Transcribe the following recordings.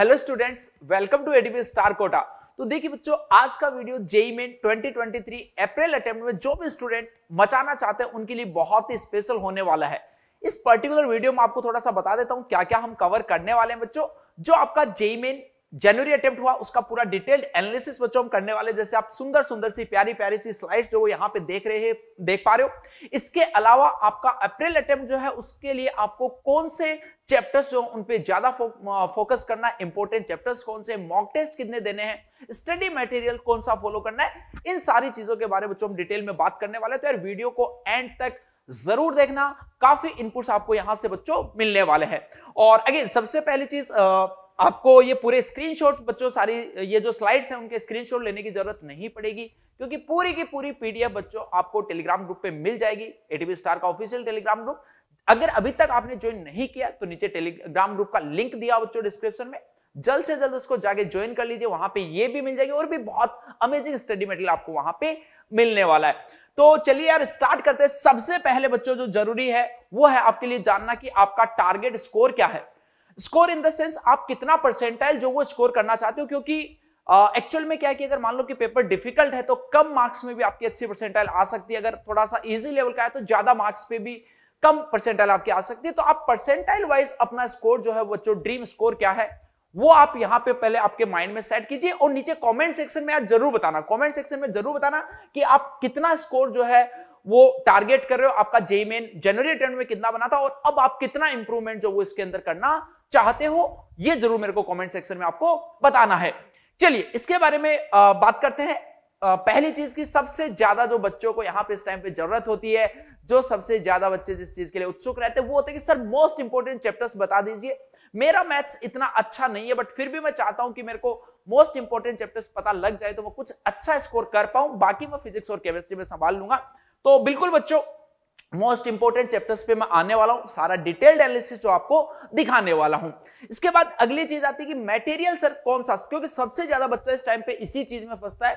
hello students welcome to ADP star Kota तो देखिए बच्चों आज का video JEE main 2023 April attempt में जो भी स्टूडेंट मचाना चाहते हैं उनके लिए बहुत ही स्पेशल होने वाला है इस पर्टिकुलर वीडियो में आपको थोड़ा सा बता देता हूं क्या क्या हम कवर करने वाले हैं बच्चों जो आपका जेई मेन e जनवरी अटेम्प्ट हुआ उसका पूरा डिटेल्ड एनालिसिस बच्चों हम करने वाले जैसे आप सुंदर सुंदर सी प्यारी प्यारी सी स्लाइड्स जो यहाँ पे देख रहे हैं देख पा रहे हो इसके अलावा आपका अप्रैल अटेम्प्ट जो है उसके लिए आपको कौन से चैप्टर्स जो उन पे ज्यादा फो, फोकस करना इंपॉर्टेंट चैप्टर्स कौन से मॉक टेस्ट कितने देने हैं स्टडी मटेरियल कौन सा फॉलो करना है इन सारी चीजों के बारे में बच्चों हम डिटेल में बात करने वाले तो यार वीडियो को एंड तक जरूर देखना काफी इनपुट्स आपको यहां से बच्चों मिलने वाले हैं और अगेन सबसे पहली चीज आपको ये पूरे स्क्रीनशॉट बच्चों सारी ये जो स्लाइड्स हैं उनके स्क्रीनशॉट लेने की जरूरत नहीं पड़ेगी क्योंकि पूरी की पूरी पीडीएफ बच्चों आपको टेलीग्राम ग्रुप पे मिल जाएगी एटीबी स्टार का ऑफिशियल टेलीग्राम ग्रुप अगर अभी तक आपने ज्वाइन नहीं किया तो नीचे टेलीग्राम ग्रुप का लिंक दिया बच्चों डिस्क्रिप्शन में जल्द से जल्द उसको जाके ज्वाइन कर लीजिए वहां पर ये भी मिल जाएगी और भी बहुत अमेजिंग स्टडी मटेरियल आपको वहां पर मिलने वाला है तो चलिए यार स्टार्ट करते हैं सबसे पहले बच्चों जो जरूरी है वो है आपके लिए जानना कि आपका टारगेट स्कोर क्या है स्कोर इन द सेंस आप कितना परसेंटाइल जो वो स्कोर करना चाहते हो क्योंकि एक्चुअल uh, में क्या है कि अगर मान लो कि पेपर डिफिकल्ट है तो कम मार्क्स में भी आपकी अच्छी परसेंटाइल आ सकती है अगर थोड़ा सा इजी लेवल का है तो ज्यादा मार्क्स पे भी कम परसेंटाइल आपकी आ सकती है तो आप परसेंटाइल वाइज अपना स्कोर जो है बच्चों ड्रीम स्कोर क्या है वो आप यहां पे पहले आपके माइंड में सेट कीजिए और नीचे कमेंट सेक्शन में आप जरूर बताना कमेंट सेक्शन में जरूर बताना कि आप कितना स्कोर जो है वो टारगेट कर रहे हो आपका जेई मेन जनवरी अटेंड में कितना बना था और अब आप कितना इंप्रूवमेंट जो वो इसके अंदर करना चाहते हो ये जरूर मेरे को कमेंट सेक्शन में आपको बताना है चलिए इसके बारे में बात करते हैं पहली चीज की सबसे ज्यादा जो बच्चों को यहां पे इस टाइम पे जरूरत होती है जो सबसे ज्यादा बच्चे जिस चीज के लिए उत्सुक रहते हैं वो होते हैं कि सर मोस्ट इंपोर्टेंट चैप्टर्स बता दीजिए मेरा मैथ्स इतना अच्छा नहीं है बट फिर भी मैं चाहता हूं कि मेरे को मोस्ट इंपोर्टेंट चैप्टर्स पता लग जाए तो मैं कुछ अच्छा स्कोर कर पाऊं बाकी मैं फिजिक्स और केमिस्ट्री में संभाल लूंगा तो बिल्कुल बच्चों मोस्ट इंपोर्टेंट चैप्टर्स पे मैं आने वाला हूं सारा डिटेल्ड एनालिसिस जो आपको दिखाने वाला हूं इसके बाद अगली चीज आती है कि मटेरियल सर कौन सा क्योंकि सबसे ज्यादा बच्चा इस टाइम पे इसी चीज में फंसता है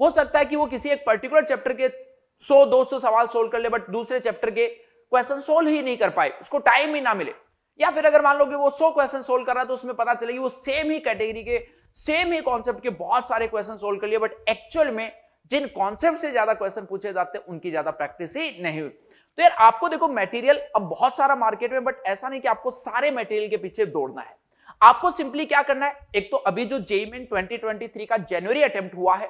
हो सकता है कि वो किसी एक पर्टिकुलर चैप्टर के 100 200 सवाल सोल्व कर ले बट दूसरे चैप्टर के क्वेश्चन सोल्व ही नहीं कर पाए उसको टाइम ही ना मिले या फिर अगर मान लो कि वो सो क्वेश्चन सोल्व कर रहा है तो उसमें पता चलेगी वो सेम ही कैटेगरी के सेम ही कॉन्सेप्ट के बहुत सारे क्वेश्चन सोल्व कर लिए बट एक्चुअल में जिन कॉन्सेप्ट से ज्यादा क्वेश्चन पूछे जाते हैं उनकी ज्यादा प्रैक्टिस ही नहीं हुई तो यार आपको देखो मटेरियल अब बहुत सारा मार्केट में बट ऐसा नहीं कि आपको सारे मटेरियल के पीछे दौड़ना है आपको सिंपली क्या करना है एक तो अभी जो जेईमेन 2023 e e का जनवरी अटेम्प्ट हुआ है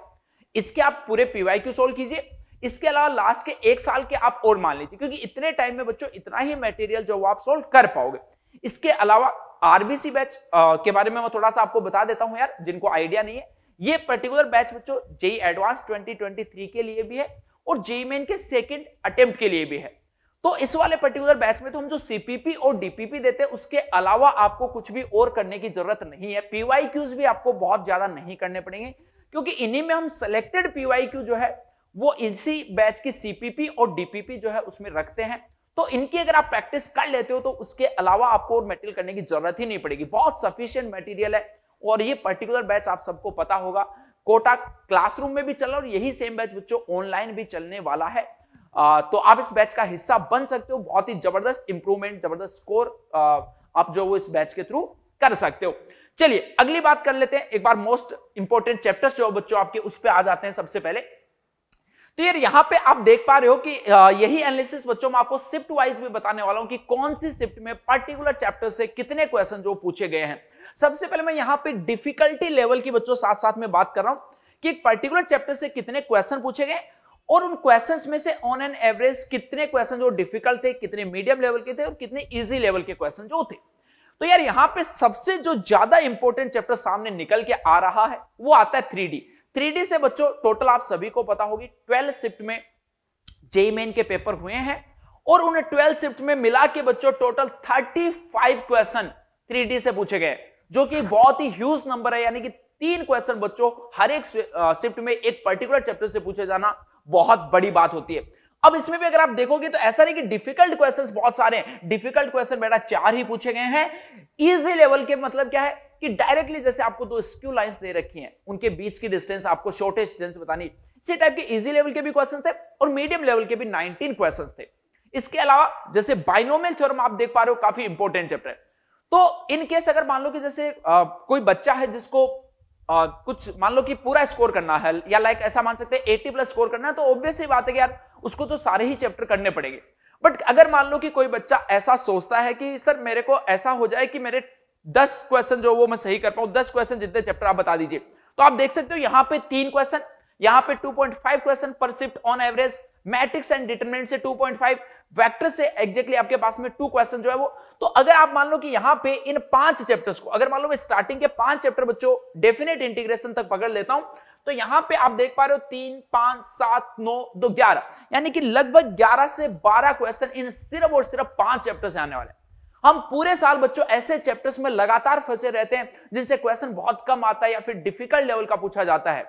इसके आप पूरे पीवाई क्यू सोल्व कीजिए इसके अलावा लास्ट के एक साल के आप और मान लीजिए क्योंकि इतने टाइम में बच्चों इतना ही मटेरियल जो आप सोल्व कर पाओगे इसके अलावा आरबीसी बैच आ, के बारे में मैं थोड़ा सा आपको बता देता हूं यार जिनको आइडिया नहीं है ये पर्टिकुलर बैच बच्चों जेई एडवांस 2023 के लिए भी है और जेईमेन के सेकेंड अटेम्प्ट के लिए भी है तो इस वाले पर्टिकुलर बैच में तो हम जो सीपीपी और डीपीपी देते हैं उसके अलावा आपको कुछ भी और करने की जरूरत नहीं है पीवाई क्यूज भी आपको बहुत ज्यादा नहीं करने पड़ेंगे क्योंकि इन्हीं में हम सिलेक्टेड पीवाई क्यू जो है वो इसी बैच की सीपीपी और डीपीपी जो है उसमें रखते हैं तो इनकी अगर आप प्रैक्टिस कर लेते हो तो उसके अलावा आपको और मेटेरियल करने की जरूरत ही नहीं पड़ेगी बहुत सफिशियंट मेटीरियल है और ये पर्टिकुलर बैच आप सबको पता होगा कोटा क्लासरूम में भी चल रहा है और यही सेम बैच बच्चों ऑनलाइन भी चलने वाला है आ, तो आप इस बैच का हिस्सा बन सकते हो बहुत ही जबरदस्त इंप्रूवमेंट जबरदस्त स्कोर आप जो वो इस बैच के थ्रू कर सकते हो चलिए अगली बात कर लेते हैं एक बार मोस्ट इंपोर्टेंट चैप्टर्स जो बच्चों आपके उस पर आ जाते हैं सबसे पहले तो यार यहां पे आप देख पा रहे हो कि यही एनालिसिस बच्चों में आपको शिफ्ट वाइज भी बताने वाला हूं कि कौन सी शिफ्ट में पर्टिकुलर चैप्टर से कितने क्वेश्चन जो पूछे गए हैं सबसे पहले मैं यहां पे डिफिकल्टी लेवल की बच्चों साथ साथ में बात कर रहा हूं कि एक पर्टिकुलर चैप्टर से कितने क्वेश्चन पूछे गए और उन क्वेश्चन में से ऑन एन एवरेज कितने क्वेश्चन जो डिफिकल्ट थे कितने मीडियम लेवल के थे और कितने ईजी लेवल के क्वेश्चन जो थे तो यार यहां पे सबसे जो ज्यादा इंपॉर्टेंट चैप्टर सामने निकल के आ रहा है वो आता है थ्री डी थ्री डी से बच्चों टोटल आप सभी को पता होगी ट्वेल्थ शिफ्ट में जेई मेन के पेपर हुए हैं और उन ट्वेल्थ शिफ्ट में मिला के बच्चों total thirty five question three D से पूछे गए जो कि बहुत ही ह्यूज नंबर है यानी कि तीन क्वेश्चन बच्चों हर एक शिफ्ट में एक पर्टिकुलर चैप्टर से पूछे जाना बहुत बड़ी बात होती है अब इसमें भी अगर आप देखोगे तो ऐसा नहीं कि डिफिकल्ट क्वेश्चंस बहुत सारे हैं डिफिकल्ट क्वेश्चन बेटा चार ही पूछे गए हैं इजी लेवल के मतलब क्या है कि डायरेक्टली जैसे आपको दो स्क्यू लाइंस दे रखी हैं उनके बीच की डिस्टेंस आपको शॉर्टेज डिस्टेंस बतानी इसी टाइप के इजी लेवल के भी क्वेश्चन थे और मीडियम लेवल के भी नाइनटीन क्वेश्चन थे इसके अलावा जैसे बाइनोमियल थ्योरम आप देख पा रहे हो काफी इंपॉर्टेंट चैप्टर है तो इन केस अगर मान लो कि जैसे आ, कोई बच्चा है जिसको आ, कुछ मान लो कि पूरा स्कोर करना है या लाइक ऐसा मान सकते हैं 80 प्लस स्कोर करना है तो ऑब्वियस ही बात है कि यार उसको तो सारे ही चैप्टर करने पड़ेंगे बट अगर मान लो कि कोई बच्चा ऐसा सोचता है कि सर मेरे को ऐसा हो जाए कि मेरे दस क्वेश्चन जो वो मैं सही कर पाऊं दस क्वेश्चन जितने चैप्टर आप बता दीजिए तो आप देख सकते हो यहां पर तीन क्वेश्चन यहाँ पे 2.5 question per shift on average matrix and determinant से 2.5 वेक्टर से एग्जैक्टली आपके पास में टू क्वेश्चन जो है वो तो अगर आप मान लो कि यहां पे इन पांच चैप्टर्स को अगर मान लो स्टार्टिंग के पांच चैप्टर बच्चों डेफिनेट इंटीग्रेशन तक पकड़ लेता हूं तो यहां पे आप देख पा रहे हो तीन पांच सात नौ दो ग्यारह यानी कि लगभग ग्यारह से बारह क्वेश्चन इन सिर्फ और सिर्फ पांच चैप्टर से आने वाले हम पूरे साल बच्चों ऐसे चैप्टर्स में लगातार फंसे रहते हैं जिनसे क्वेश्चन बहुत कम आता है या फिर डिफिकल्ट लेवल का पूछा जाता है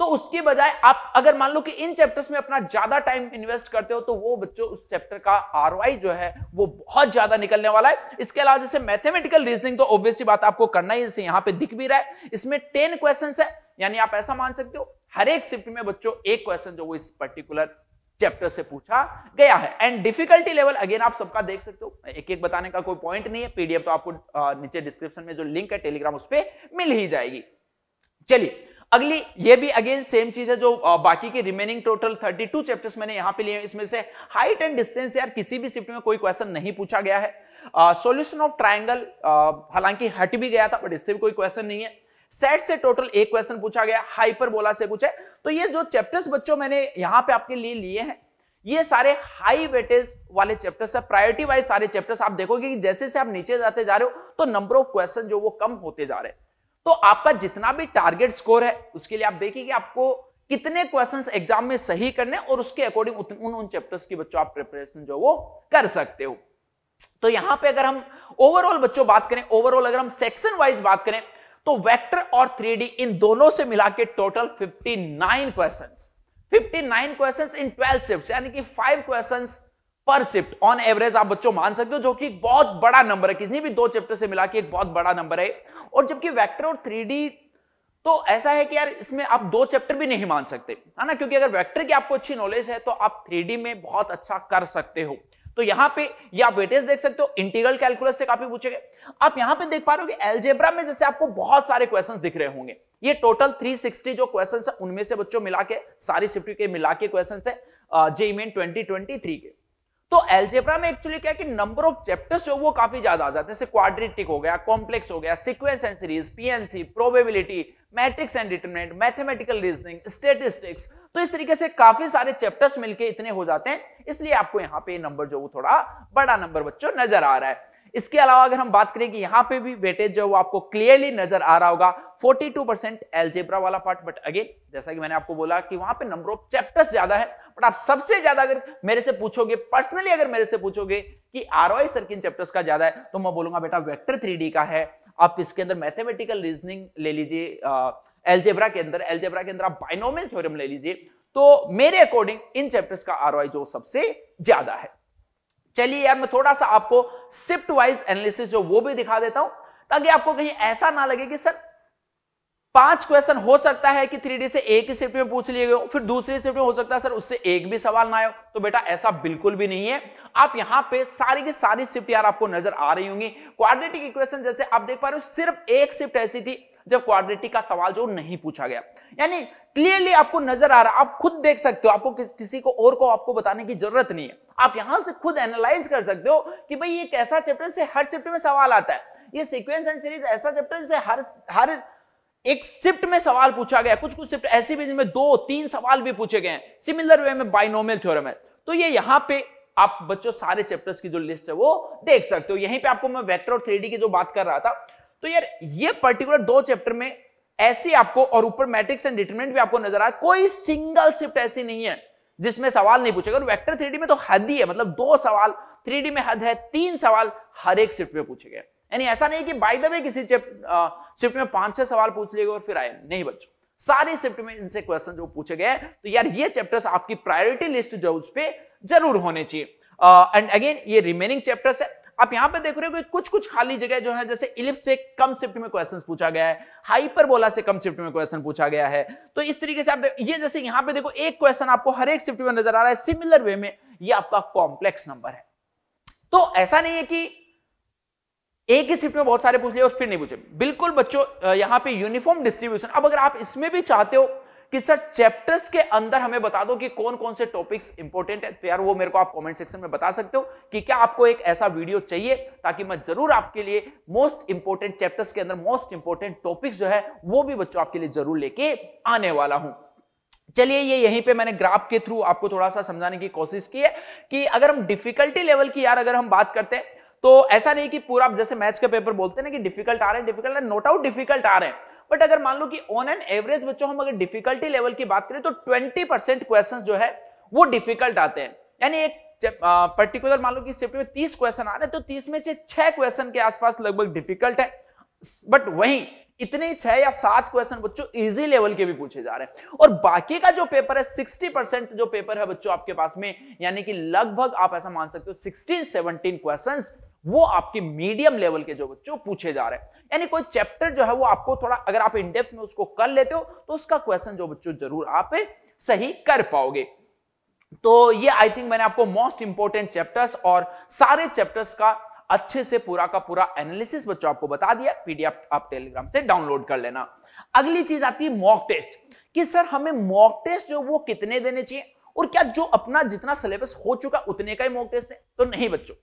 तो उसके बजाय आप अगर मान लो कि इन चैप्टर्स में अपना ज्यादा टाइम इन्वेस्ट करते हो तो वो बच्चों उस चैप्टर का आर जो है वो बहुत ज्यादा निकलने वाला है इसके अलावा जैसे मैथमेटिकल रीजनिंग तो ऑब्वियसली बात आपको करना ही जैसे यहां पे दिख भी रहा है इसमें टेन क्वेश्चन है यानी आप ऐसा मान सकते हो हर एक शिफ्ट में बच्चों एक क्वेश्चन जो वो इस पर्टिकुलर चैप्टर से पूछा गया है एंड डिफिकल्टी लेवल अगेन आप सबका देख सकते हो एक एक बताने का कोई पॉइंट नहीं है पीडीएफ तो आपको नीचे डिस्क्रिप्शन में जो लिंक है टेलीग्राम उस पर मिल ही जाएगी चलिए अगली ये भी अगेन सेम चीज है जो बाकी के रिमेनिंग टोटल 32 चैप्टर्स मैंने यहां पे लिए हैं इसमें से हाइट एंड डिस्टेंस यार किसी भी शिफ्ट में कोई क्वेश्चन नहीं पूछा गया है सॉल्यूशन ऑफ ट्राइंगल हालांकि हट भी गया था बट इससे भी कोई क्वेश्चन नहीं है सेट से टोटल एक क्वेश्चन पूछा गया हाइपरबोला से कुछ है तो ये जो चैप्टर्स बच्चों मैंने यहाँ पे आपके लिए लिए हैं ये सारे हाई वेटेज वाले चैप्टर्स है प्रायोरिटी वाइज सारे चैप्टर्स आप देखोगे कि जैसे से आप नीचे जाते जा रहे हो तो नंबर ऑफ क्वेश्चन जो वो कम होते जा रहे हैं तो आपका जितना भी टारगेट स्कोर है उसके लिए आप देखिए कि आपको कितने क्वेश्चंस एग्जाम में सही करने और उसके अकॉर्डिंग उन उन चैप्टर्स की बच्चों आप प्रिपरेशन जो वो कर सकते हो तो यहां पे अगर हम ओवरऑल बच्चों बात करें ओवरऑल अगर हम सेक्शन वाइज बात करें तो वेक्टर और थ्री इन दोनों से मिला के total question fifty nine question in twelve shift यानी कि five question per shift on average आप बच्चों मान सकते हो जो कि बहुत बड़ा नंबर है किसी भी दो चैप्टर से मिला के एक बहुत बड़ा नंबर है और जबकि वेक्टर और थ्री तो ऐसा है कि यार इसमें आप दो चैप्टर भी नहीं मान सकते है ना क्योंकि अगर वेक्टर की आपको अच्छी नॉलेज है तो आप थ्री में बहुत अच्छा कर सकते हो तो यहां पे ये आप वेटेज देख सकते हो इंटीग्रल कैलकुलस से काफी पूछे गए आप यहां पे देख पा रहे हो कि एलजेब्रा में जैसे आपको बहुत सारे क्वेश्चन दिख रहे होंगे ये टोटल 360 जो क्वेश्चन है उनमें से बच्चों मिला के सारी सिफ्टी के मिला के क्वेश्चन है जेईमेन ट्वेंटी के तो एल्जेब्रा में एक्चुअली क्या है कि नंबर ऑफ चैप्टर्स जो वो काफी ज्यादा आ जाते हैं जैसे क्वाड्रेटिक हो गया कॉम्प्लेक्स हो गया sequence and series PNC probability matrix and determinant mathematical reasoning statistics तो इस तरीके से काफी सारे चैप्टर्स मिलके इतने हो जाते हैं इसलिए आपको यहाँ पे नंबर जो वो थोड़ा बड़ा नंबर बच्चों नजर आ रहा है इसके अलावा अगर हम बात करें कि यहां पे भी वेटेज जो वो आपको क्लियरली नजर आ रहा होगा 42 परसेंट वाला पार्ट बट अगेन जैसा कि मैंने आपको बोला कि वहां पे नंबर ऑफ चैप्टर्स ज्यादा है बट आप सबसे ज्यादा अगर मेरे से पूछोगे पर्सनली अगर मेरे से पूछोगे कि आर सर किन चैप्टर्स का ज्यादा है तो मैं बोलूंगा बेटा वेक्टर थ्री का है आप इसके अंदर मैथमेटिकल रीजनिंग ले लीजिए एल्जेब्रा के अंदर एलजेब्रा के अंदर आप बाइनोमियल थ्योरम ले लीजिए तो मेरे अकॉर्डिंग इन चैप्टर्स का आर जो सबसे ज्यादा है चलिए यार मैं थोड़ा सा आपको शिफ्ट वाइज एनालिसिस जो वो भी दिखा देता हूं ताकि आपको कहीं ऐसा ना लगे कि सर पांच क्वेश्चन हो सकता है कि थ्री से एक ही शिफ्ट में पूछ लिए गए फिर दूसरी शिफ्ट में हो सकता है सर उससे एक भी सवाल ना आयो तो बेटा ऐसा बिल्कुल भी नहीं है आप यहां पे सारी की सारी शिफ्ट यार आपको नजर आ रही होंगी क्वाड्रेटिक इक्वेशन जैसे आप देख पा रहे हो सिर्फ एक शिफ्ट ऐसी थी जब क्वाड्रेटिक का सवाल जो नहीं पूछा गया यानी क्लियरली आपको नजर आ रहा आप खुद देख सकते हो आपको किस, किसी को और को आपको बताने की जरूरत नहीं है आप यहां से खुद एनालाइज कर सकते हो कि भाई ये कैसा चैप्टर से हर चैप्टर में सवाल आता है ये सिक्वेंस एंड सीरीज ऐसा चैप्टर से हर हर एक शिफ्ट में सवाल पूछा गया कुछ कुछ शिफ्ट ऐसी भी जिनमें दो तीन सवाल भी पूछे गए सिमिलर वे में बाइनोमियल थ्योरम है तो ये यहां पे आप बच्चों सारे चैप्टर्स की जो लिस्ट है वो देख सकते हो यहीं पे आपको मैं वेक्टर और थ्री की जो बात कर रहा था तो यार ये पर्टिकुलर दो चैप्टर में ऐसे आपको और ऊपर मैट्रिक्स एंड डिटरमिनेंट भी आपको नजर आ कोई सिंगल शिफ्ट ऐसी नहीं है जिसमें सवाल नहीं पूछेगा और वेक्टर थ्री में तो हद ही है मतलब दो सवाल थ्री में हद है तीन सवाल हर एक शिफ्ट में पूछे गए यानी ऐसा नहीं कि बाय द वे किसी शिफ्ट में पांच छह सवाल पूछ लिए और फिर आए नहीं बच्चों सारे शिफ्ट में इनसे क्वेश्चन जो पूछे गए तो यार ये चैप्टर्स आपकी प्रायोरिटी लिस्ट जो उस पर जरूर होने चाहिए एंड अगेन ये रिमेनिंग चैप्टर्स है आप यहां पे देख रहे हो कि कुछ कुछ खाली जगह जो है जैसे इलिप्स से कम शिफ्ट में क्वेश्चंस पूछा गया है हाइपरबोला से कम शिफ्ट में क्वेश्चन पूछा गया है तो इस तरीके से आप ये जैसे यहां पे देखो एक क्वेश्चन आपको हर एक शिफ्ट में नजर आ रहा है सिमिलर वे में ये आपका कॉम्प्लेक्स नंबर है तो ऐसा नहीं है कि एक ही शिफ्ट में बहुत सारे पूछ लिए और फिर नहीं पूछे बिल्कुल बच्चों यहां पर यूनिफॉर्म डिस्ट्रीब्यूशन अब अगर आप इसमें भी चाहते हो कि सर चैप्टर्स के अंदर हमें बता दो कि कौन कौन से टॉपिक्स इंपॉर्टेंट है तो यार वो मेरे को आप कमेंट सेक्शन में बता सकते हो कि क्या आपको एक ऐसा वीडियो चाहिए ताकि मैं जरूर आपके लिए मोस्ट इंपॉर्टेंट चैप्टर्स के अंदर मोस्ट इंपॉर्टेंट टॉपिक्स जो है वो भी बच्चों आपके लिए जरूर लेके आने वाला हूं चलिए ये यहीं पे मैंने ग्राफ के थ्रू आपको थोड़ा सा समझाने की कोशिश की है कि अगर हम डिफिकल्टी लेवल की यार अगर हम बात करते हैं तो ऐसा नहीं कि पूरा आप जैसे मैथ्स के पेपर बोलते हैं ना कि डिफिकल्ट आ रहे हैं डिफिकल्ट नोट आउट डिफिकल्ट आ रहे हैं बट अगर मान लो कि ऑन एन एवरेज बच्चों हम अगर डिफिकल्टी लेवल की बात करें तो ट्वेंटी परसेंट क्वेश्चन जो है वो डिफिकल्ट आते हैं यानी एक पर्टिकुलर मान लो कि शिफ्ट में तीस क्वेश्चन आ रहे हैं तो तीस में से छह क्वेश्चन के आसपास लगभग डिफिकल्ट है बट वही इतने छह या सात क्वेश्चन बच्चों इजी लेवल के भी पूछे जा रहे हैं और बाकी का जो पेपर है सिक्सटी परसेंट जो पेपर है बच्चों आपके पास में यानी कि लगभग आप ऐसा मान सकते हो सिक्सटीन सेवनटीन क्वेश्चन वो आपके मीडियम लेवल के जो बच्चों पूछे जा रहे हैं यानी कोई चैप्टर जो है वो आपको थोड़ा अगर आप इनडेप्थ में उसको कर लेते हो तो उसका क्वेश्चन जो बच्चों जरूर आप सही कर पाओगे तो ये आई थिंक मैंने आपको मोस्ट इंपॉर्टेंट चैप्टर्स और सारे चैप्टर्स का अच्छे से पूरा का पूरा एनालिसिस बच्चों आपको बता दिया पीडीएफ आप टेलीग्राम से डाउनलोड कर लेना अगली चीज आती है मॉक टेस्ट कि सर हमें मॉक टेस्ट जो वो कितने देने चाहिए और क्या जो अपना जितना सिलेबस हो चुका उतने का ही मॉक टेस्ट है तो नहीं बच्चों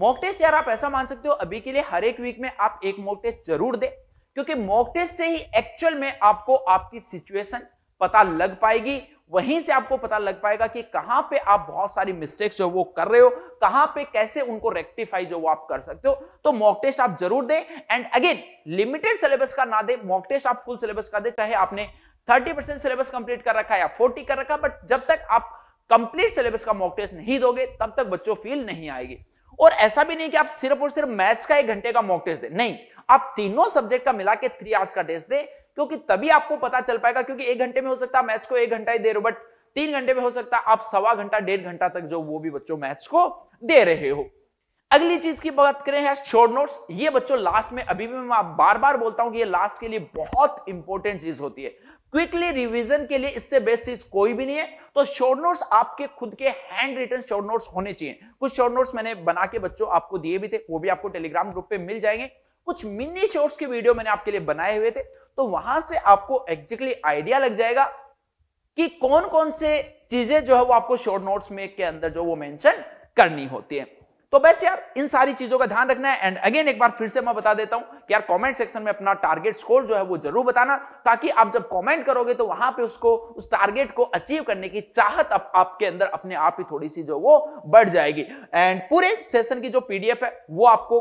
मॉक टेस्ट यार आप ऐसा मान सकते हो अभी के लिए हर एक वीक में आप एक मॉक टेस्ट जरूर दे क्योंकि मॉक टेस्ट से ही एक्चुअल में आपको आपकी सिचुएशन पता लग पाएगी वहीं से आपको पता लग पाएगा कि कहां पे आप बहुत सारी मिस्टेक्स जो वो कर रहे हो कहां पे कैसे उनको रेक्टिफाई जो वो आप कर सकते हो तो मॉक टेस्ट आप जरूर दें एंड अगेन लिमिटेड सिलेबस का ना दे मॉक टेस्ट आप फुल सिलेबस का दे चाहे आपने 30 परसेंट सिलेबस कंप्लीट कर रखा है या 40 कर रखा बट जब तक आप कंप्लीट सिलेबस का मॉक टेस्ट नहीं दोगे तब तक बच्चों फील नहीं आएगी और ऐसा भी नहीं कि आप सिर्फ और सिर्फ मैथ्स का एक घंटे का मॉक टेस्ट दें नहीं आप तीनों सब्जेक्ट का मिला के थ्री आवर्स का टेस्ट दें क्योंकि तभी आपको पता चल पाएगा क्योंकि एक घंटे में हो सकता है मैथ्स को एक घंटा ही दे रहे हो बट तीन घंटे में हो सकता है आप सवा घंटा डेढ़ घंटा तक जो वो भी बच्चों मैथ्स को दे रहे हो अगली चीज की बात करें है शोर नोट्स ये बच्चों लास्ट में अभी भी मैं बार बार बोलता हूं कि ये लास्ट के लिए बहुत इंपॉर्टेंट चीज होती है क्विकली रिवीजन के लिए इससे बेस्ट चीज कोई भी नहीं है तो शॉर्ट नोट्स आपके खुद के हैंड रिटर्न शॉर्ट नोट्स होने चाहिए कुछ शॉर्ट नोट्स मैंने बना के बच्चों आपको दिए भी थे वो भी आपको टेलीग्राम ग्रुप पे मिल जाएंगे कुछ मिनी शॉर्ट्स के वीडियो मैंने आपके लिए बनाए हुए थे तो वहां से आपको एग्जैक्टली आइडिया लग जाएगा कि कौन कौन से चीजें जो है वो आपको शॉर्ट नोट्स में के अंदर जो वो मेंशन करनी होती है तो बस यार इन सारी चीजों का ध्यान रखना है एंड अगेन एक बार फिर से मैं बता देता हूं कि यार कमेंट सेक्शन में अपना टारगेट स्कोर जो है वो जरूर बताना ताकि आप जब कमेंट करोगे तो वहां पे उसको उस टारगेट को अचीव करने की चाहत अब आप, आपके अंदर अपने आप ही थोड़ी सी जो वो बढ़ जाएगी एंड पूरे सेशन की जो पीडीएफ है वो आपको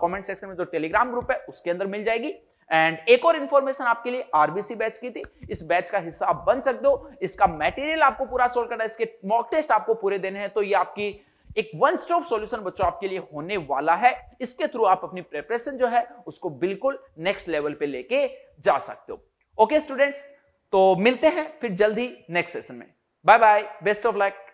कॉमेंट सेक्शन में जो टेलीग्राम ग्रुप है उसके अंदर मिल जाएगी एंड एक और इन्फॉर्मेशन आपके लिए आरबीसी बैच की थी इस बैच का हिस्सा आप बन सकते हो इसका मटेरियल आपको पूरा सोल्व करना है इसके मॉक टेस्ट आपको पूरे देने हैं तो ये आपकी एक वन स्टॉप सॉल्यूशन बच्चों आपके लिए होने वाला है इसके थ्रू आप अपनी प्रिपरेशन जो है उसको बिल्कुल नेक्स्ट लेवल पे लेके जा सकते हो ओके स्टूडेंट्स तो मिलते हैं फिर जल्द ही नेक्स्ट सेशन में bye bye best of luck